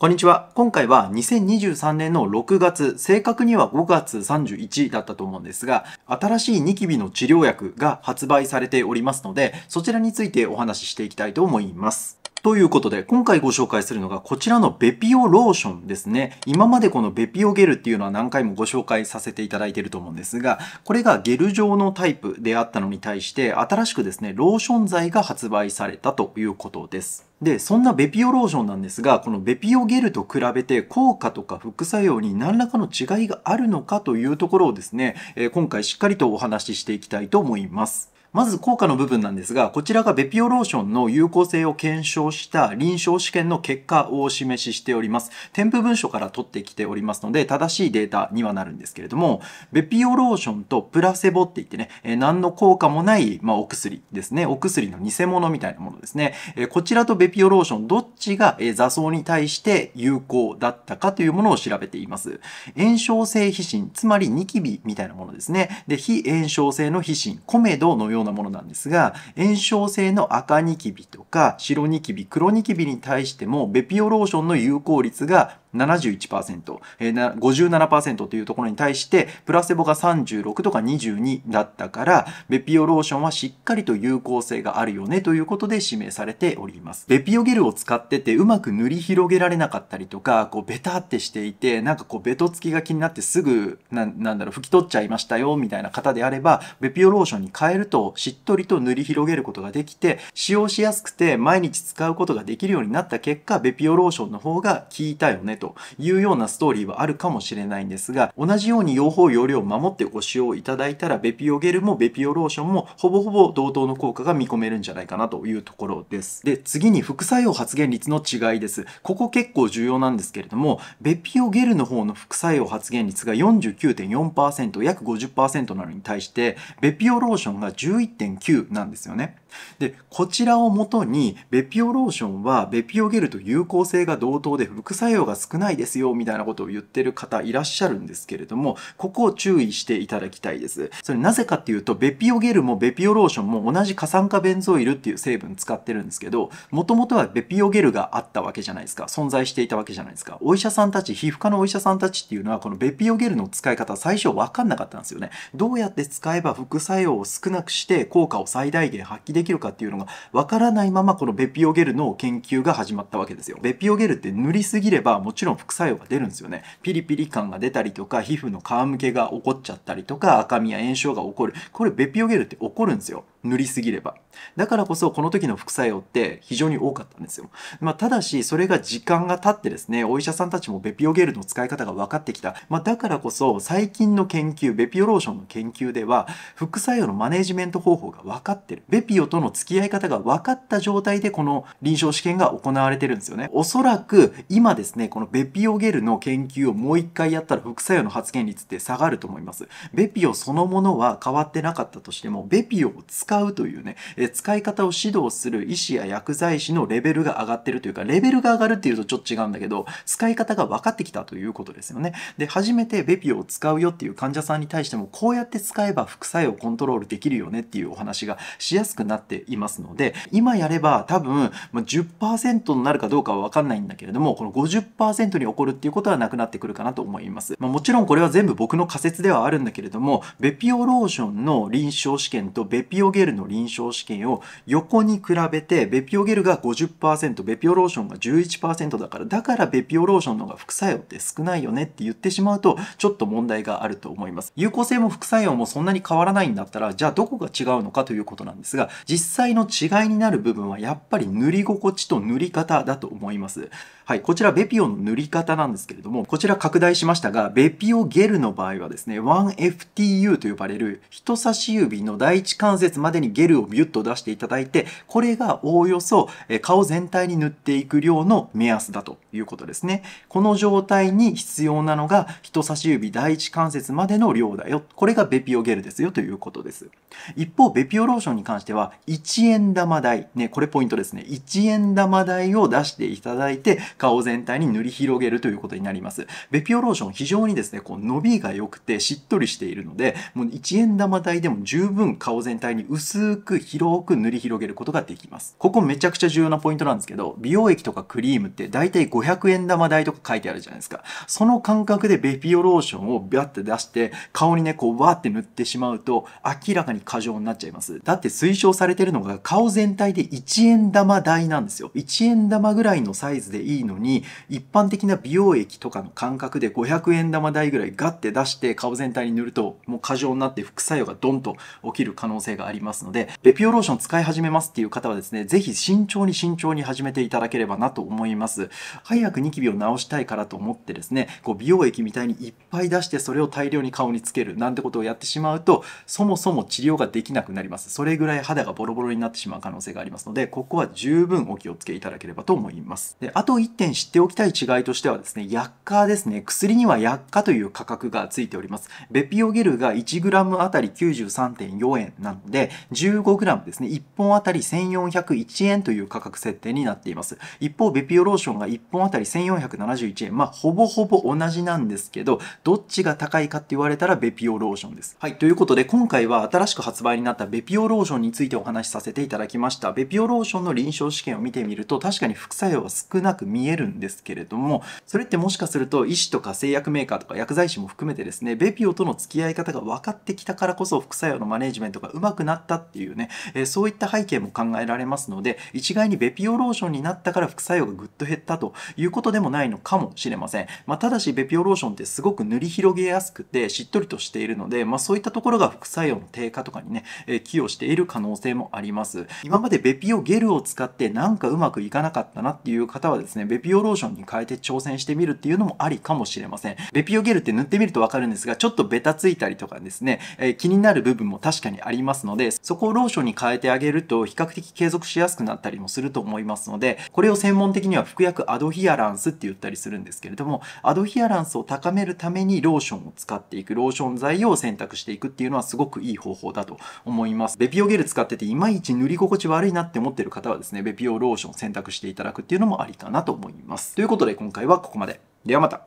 こんにちは。今回は2023年の6月、正確には5月31だったと思うんですが、新しいニキビの治療薬が発売されておりますので、そちらについてお話ししていきたいと思います。ということで、今回ご紹介するのがこちらのベピオローションですね。今までこのベピオゲルっていうのは何回もご紹介させていただいていると思うんですが、これがゲル状のタイプであったのに対して、新しくですね、ローション剤が発売されたということです。で、そんなベピオローションなんですが、このベピオゲルと比べて効果とか副作用に何らかの違いがあるのかというところをですね、え今回しっかりとお話ししていきたいと思います。まず効果の部分なんですが、こちらがベピオローションの有効性を検証した臨床試験の結果をお示ししております。添付文書から取ってきておりますので、正しいデータにはなるんですけれども、ベピオローションとプラセボって言ってね、え何の効果もない、まあ、お薬ですね。お薬の偽物みたいなものですね。えこちらとベピオローション、どっちが、え座草に対して有効だったかというものを調べています。炎症性皮疹、つまりニキビみたいなものですね。で、非炎症性の皮疹、コメドのようようなものなんですが、炎症性の赤ニキビとか白ニキビ、黒ニキビに対してもベピオローションの有効率が71%、え57%というところに対して、プラセボが36とか22だったから、ベピオローションはしっかりと有効性があるよねということで指名されております。ベピオゲルを使っててうまく塗り広げられなかったりとか、こうベタってしていて、なんかこうベトつきが気になってすぐ、ななんだろう、拭き取っちゃいましたよみたいな方であれば、ベピオローションに変えるとしっとりと塗り広げることができて、使用しやすくて毎日使うことができるようになった結果、ベピオローションの方が効いたよねというようなストーリーはあるかもしれないんですが、同じように用法用量を守ってご使用いただいたら、ベピオゲルもベピオローションもほぼほぼ同等の効果が見込めるんじゃないかなというところです。で、次に副作用発現率の違いです。ここ結構重要なんですけれども、ベピオゲルの方の副作用発現率が49.4%、約50%なのに対して、ベピオローションが11.9なんですよね。で、こちらをもとに、ベピオローションは、ベピオゲルと有効性が同等で副作用が少ないですよ、みたいなことを言ってる方いらっしゃるんですけれども、ここを注意していただきたいです。それなぜかっていうと、ベピオゲルもベピオローションも同じ過酸化ベンゾイルっていう成分使ってるんですけど、もともとはベピオゲルがあったわけじゃないですか。存在していたわけじゃないですか。お医者さんたち、皮膚科のお医者さんたちっていうのは、このベピオゲルの使い方、最初分かんなかったんですよね。どうやって使えば副作用を少なくして、効果を最大限発揮できるかっていうのがわからないままこのベピオゲルの研究が始まったわけですよ。ベピオゲルって塗りすぎればもちろん副作用が出るんですよね。ピリピリ感が出たりとか皮膚の皮むけが起こっちゃったりとか赤みや炎症が起こる。これベピオゲルって起こるんですよ。塗りすぎれば。だからこそこの時の副作用って非常に多かったんですよ。まあ、ただしそれが時間が経ってですね、お医者さんたちもベピオゲルの使い方が分かってきた。まあ、だからこそ最近の研究、ベピオローションの研究では副作用のマネジメント方法が分かってる。ベピオとの付き合い方が分かった状態でこの臨床試験が行われてるんですよね。おそらく今ですね、このベピオゲルの研究をもう一回やったら副作用の発現率って下がると思います。ベピオそのものは変わってなかったとしても、ベピオを使使うというね、え使い方を指導する医師や薬剤師のレベルが上がってるというか、レベルが上がるっていうとちょっと違うんだけど、使い方が分かってきたということですよね。で、初めてベピオを使うよっていう患者さんに対しても、こうやって使えば副作用をコントロールできるよねっていうお話がしやすくなっていますので、今やれば多分、ま10%になるかどうかは分かんないんだけれども、この50%に起こるっていうことはなくなってくるかなと思います。まあ、もちろんこれは全部僕の仮説ではあるんだけれども、ベピオローションの臨床試験とベピオゲルの臨床試験を横に比べてベピオゲルが50%ベピオローションが11%だからだからベピオローションの方が副作用って少ないよねって言ってしまうとちょっと問題があると思います有効性も副作用もそんなに変わらないんだったらじゃあどこが違うのかということなんですが実際の違いになる部分はやっぱり塗り心地と塗り方だと思いますはいこちらベピオの塗り方なんですけれどもこちら拡大しましたがベピオゲルの場合はですね 1FTU と呼ばれる人差し指の第一関節ままでにゲルをビュッと出していただいて、これがおおよそ顔全体に塗っていく量の目安だということですね。この状態に必要なのが人差し指第一関節までの量だよ。これがベピオゲルですよということです。一方、ベピオローションに関しては、1円玉台、ね、これポイントですね。1円玉台を出していただいて、顔全体に塗り広げるということになります。ベピオローション非常にですね、こう伸びが良くてしっとりしているので、もう1円玉台でも十分顔全体にう薄く広く塗り広げることができます。ここめちゃくちゃ重要なポイントなんですけど、美容液とかクリームって大体500円玉代とか書いてあるじゃないですか。その感覚でベピオローションをビャって出して、顔にね、こうわーって塗ってしまうと、明らかに過剰になっちゃいます。だって推奨されてるのが顔全体で1円玉代なんですよ。1円玉ぐらいのサイズでいいのに、一般的な美容液とかの感覚で500円玉代ぐらいガッて出して顔全体に塗ると、もう過剰になって副作用がドンと起きる可能性があります。ますので、ベピオローション使い始めますっていう方はですね、ぜひ慎重に慎重に始めていただければなと思います。早くニキビを治したいからと思ってですね、こう美容液みたいにいっぱい出してそれを大量に顔につけるなんてことをやってしまうと、そもそも治療ができなくなります。それぐらい肌がボロボロになってしまう可能性がありますので、ここは十分お気をつけいただければと思います。で、あと1点知っておきたい違いとしてはですね、薬価ですね、薬には薬価という価格がついております。ベピオゲルが 1g あたり93.4円なので、15g ですね、1本あたり1401円という価格設定になっています。一方、ベピオローションが1本あたり1471円、まあ、ほぼほぼ同じなんですけど、どっちが高いかって言われたらベピオローションです。はい、ということで、今回は新しく発売になったベピオローションについてお話しさせていただきました。ベピオローションの臨床試験を見てみると、確かに副作用は少なく見えるんですけれども、それってもしかすると、医師とか製薬メーカーとか薬剤師も含めてですね、ベピオとの付き合い方が分かってきたからこそ、副作用のマネジメントがうまくなってったっていうね、えそういった背景も考えられますので、一概にベピオローションになったから副作用がぐっと減ったということでもないのかもしれません。まあ、ただし、ベピオローションってすごく塗り広げやすくて、しっとりとしているので、まあ、そういったところが副作用の低下とかにね、え寄与している可能性もあります。今までベピオゲルを使ってなんかうまくいかなかったなっていう方はですね、ベピオローションに変えて挑戦してみるっていうのもありかもしれません。ベピオゲルって塗ってみるとわかるんですが、ちょっとベタついたりとかですね、え気になる部分も確かにありますので、そこをローションに変えてあげると比較的継続しやすくなったりもすると思いますので、これを専門的には服薬アドヒアランスって言ったりするんですけれども、アドヒアランスを高めるためにローションを使っていく、ローション剤を選択していくっていうのはすごくいい方法だと思います。ベピオゲル使ってていまいち塗り心地悪いなって思ってる方はですね、ベピオローション選択していただくっていうのもありかなと思います。ということで今回はここまで。ではまた。